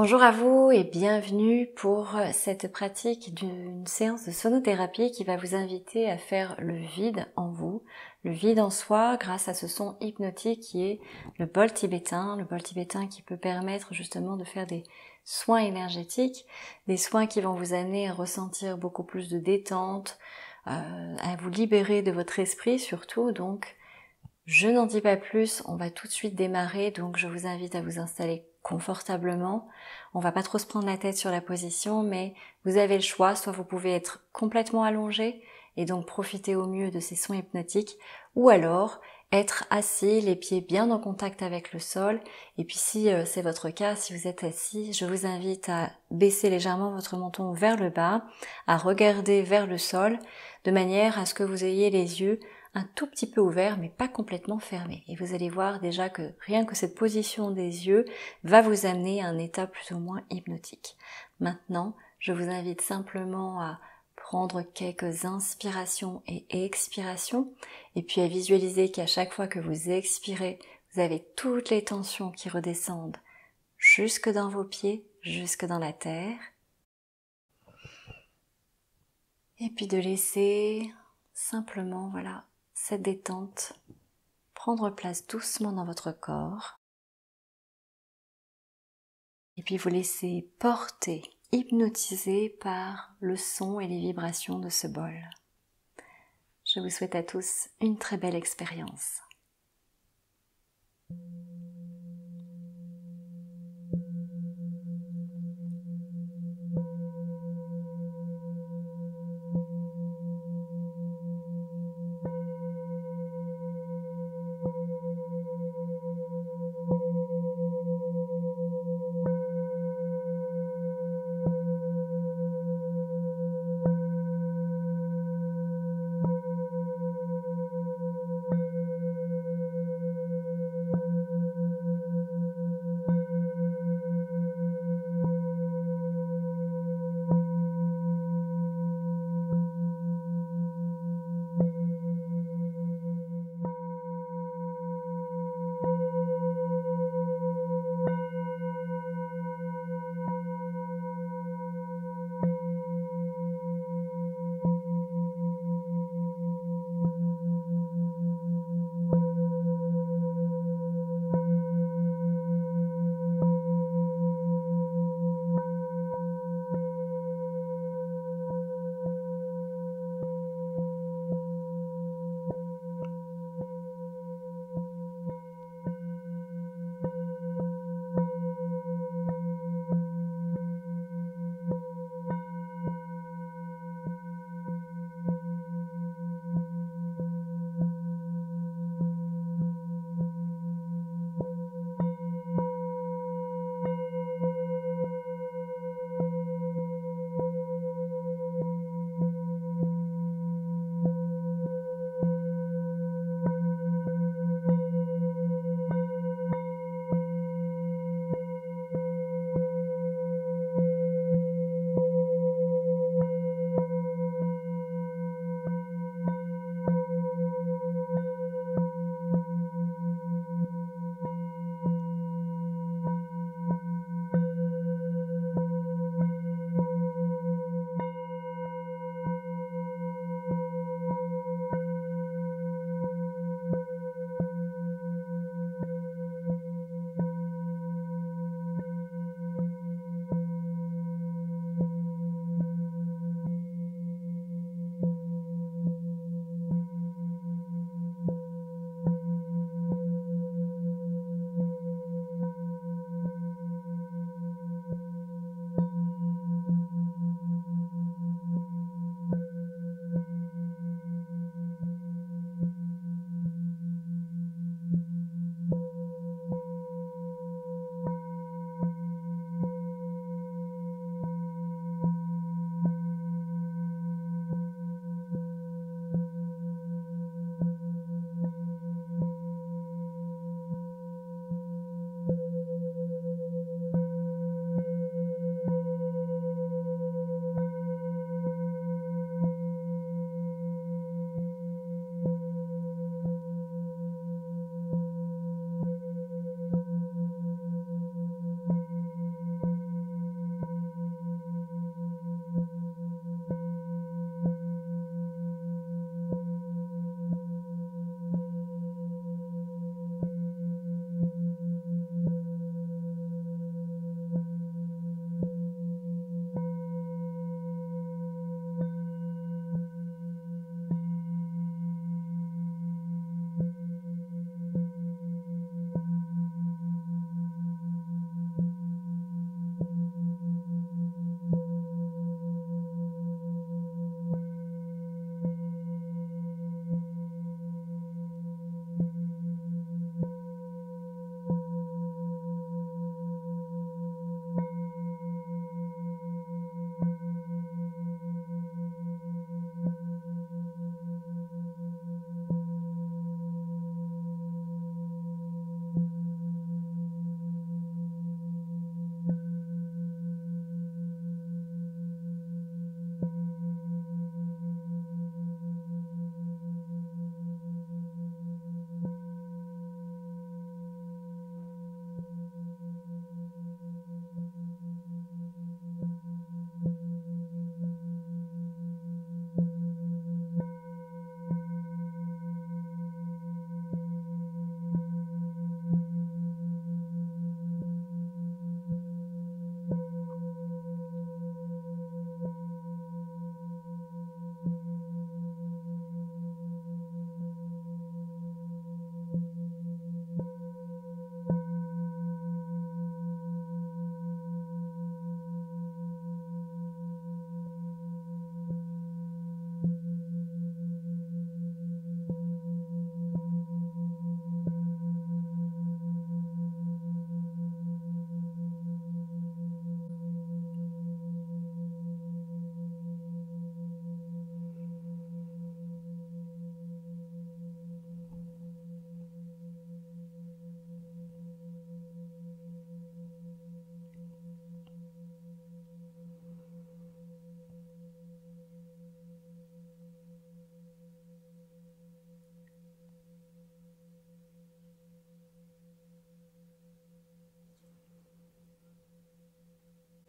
Bonjour à vous et bienvenue pour euh, cette pratique d'une séance de sonothérapie qui va vous inviter à faire le vide en vous, le vide en soi grâce à ce son hypnotique qui est le bol tibétain, le bol tibétain qui peut permettre justement de faire des soins énergétiques, des soins qui vont vous amener à ressentir beaucoup plus de détente, euh, à vous libérer de votre esprit surtout donc je n'en dis pas plus, on va tout de suite démarrer, donc je vous invite à vous installer confortablement. On va pas trop se prendre la tête sur la position, mais vous avez le choix, soit vous pouvez être complètement allongé et donc profiter au mieux de ces sons hypnotiques, ou alors être assis, les pieds bien en contact avec le sol. Et puis si euh, c'est votre cas, si vous êtes assis, je vous invite à baisser légèrement votre menton vers le bas, à regarder vers le sol, de manière à ce que vous ayez les yeux tout petit peu ouvert mais pas complètement fermé. Et vous allez voir déjà que rien que cette position des yeux va vous amener à un état plus ou moins hypnotique. Maintenant, je vous invite simplement à prendre quelques inspirations et expirations et puis à visualiser qu'à chaque fois que vous expirez, vous avez toutes les tensions qui redescendent jusque dans vos pieds, jusque dans la terre. Et puis de laisser simplement, voilà, cette détente prendre place doucement dans votre corps. Et puis vous laisser porter, hypnotiser par le son et les vibrations de ce bol. Je vous souhaite à tous une très belle expérience.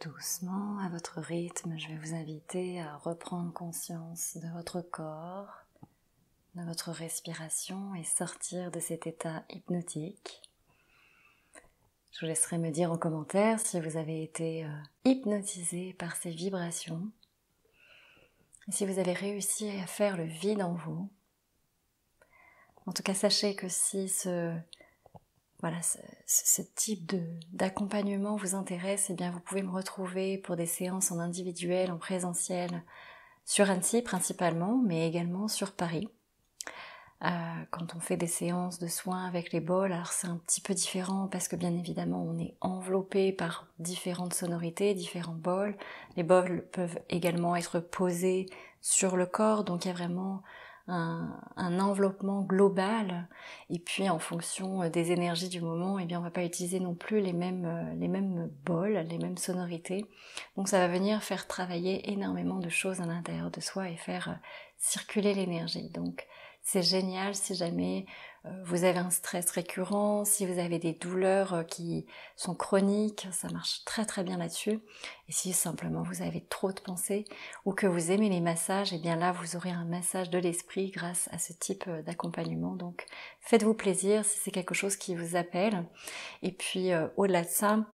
Doucement, à votre rythme, je vais vous inviter à reprendre conscience de votre corps, de votre respiration et sortir de cet état hypnotique. Je vous laisserai me dire en commentaire si vous avez été euh, hypnotisé par ces vibrations et si vous avez réussi à faire le vide en vous. En tout cas, sachez que si ce voilà, ce, ce type d'accompagnement vous intéresse, eh bien vous pouvez me retrouver pour des séances en individuel, en présentiel, sur Annecy principalement, mais également sur Paris. Euh, quand on fait des séances de soins avec les bols, alors c'est un petit peu différent parce que bien évidemment on est enveloppé par différentes sonorités, différents bols. Les bols peuvent également être posés sur le corps, donc il y a vraiment un, enveloppement global. Et puis, en fonction euh, des énergies du moment, eh bien, on va pas utiliser non plus les mêmes, euh, les mêmes bols, les mêmes sonorités. Donc, ça va venir faire travailler énormément de choses à l'intérieur de soi et faire euh, circuler l'énergie. Donc, c'est génial si jamais euh, vous avez un stress récurrent, si vous avez des douleurs euh, qui sont chroniques, ça marche très très bien là-dessus. Et si simplement vous avez trop de pensées ou que vous aimez les massages, et eh bien là vous aurez un massage de l'esprit grâce à ce type euh, d'accompagnement. Donc faites-vous plaisir si c'est quelque chose qui vous appelle. Et puis au-delà de ça,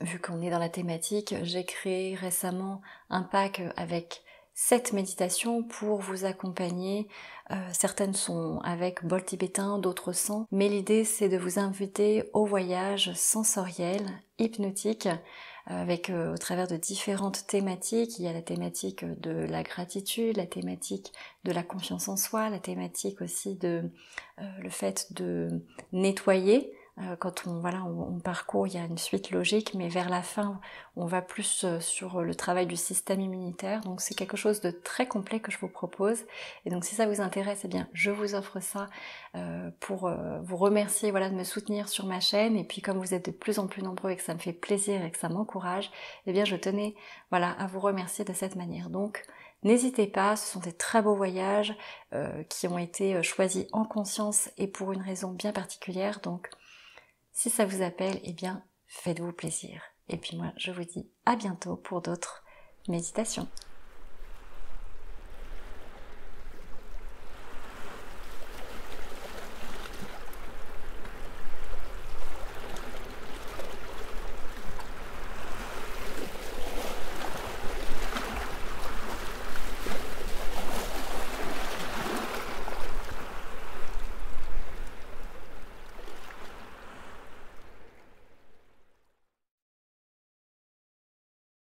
vu qu'on est dans la thématique, j'ai créé récemment un pack avec cette méditation pour vous accompagner. Euh, certaines sont avec bol tibétain, d'autres sans. Mais l'idée c'est de vous inviter au voyage sensoriel, hypnotique, euh, avec euh, au travers de différentes thématiques. Il y a la thématique de la gratitude, la thématique de la confiance en soi, la thématique aussi de le fait de nettoyer euh, quand on, voilà, on, parcourt, il y a une suite logique, mais vers la fin, on va plus euh, sur le travail du système immunitaire. Donc c'est quelque chose de très complet que je vous propose. Et donc si ça vous intéresse, eh bien je vous offre ça euh, pour vous remercier voilà, de me soutenir sur ma chaîne. Et puis comme vous êtes de plus en plus nombreux et que ça me fait plaisir et que ça m'encourage, eh bien je tenais voilà, à vous remercier de cette manière. Donc N'hésitez pas, ce sont des très beaux voyages qui ont été choisis en conscience et pour une raison bien particulière. Donc si ça vous appelle, eh bien, faites-vous plaisir. Et puis moi, je vous dis à bientôt pour d'autres méditations.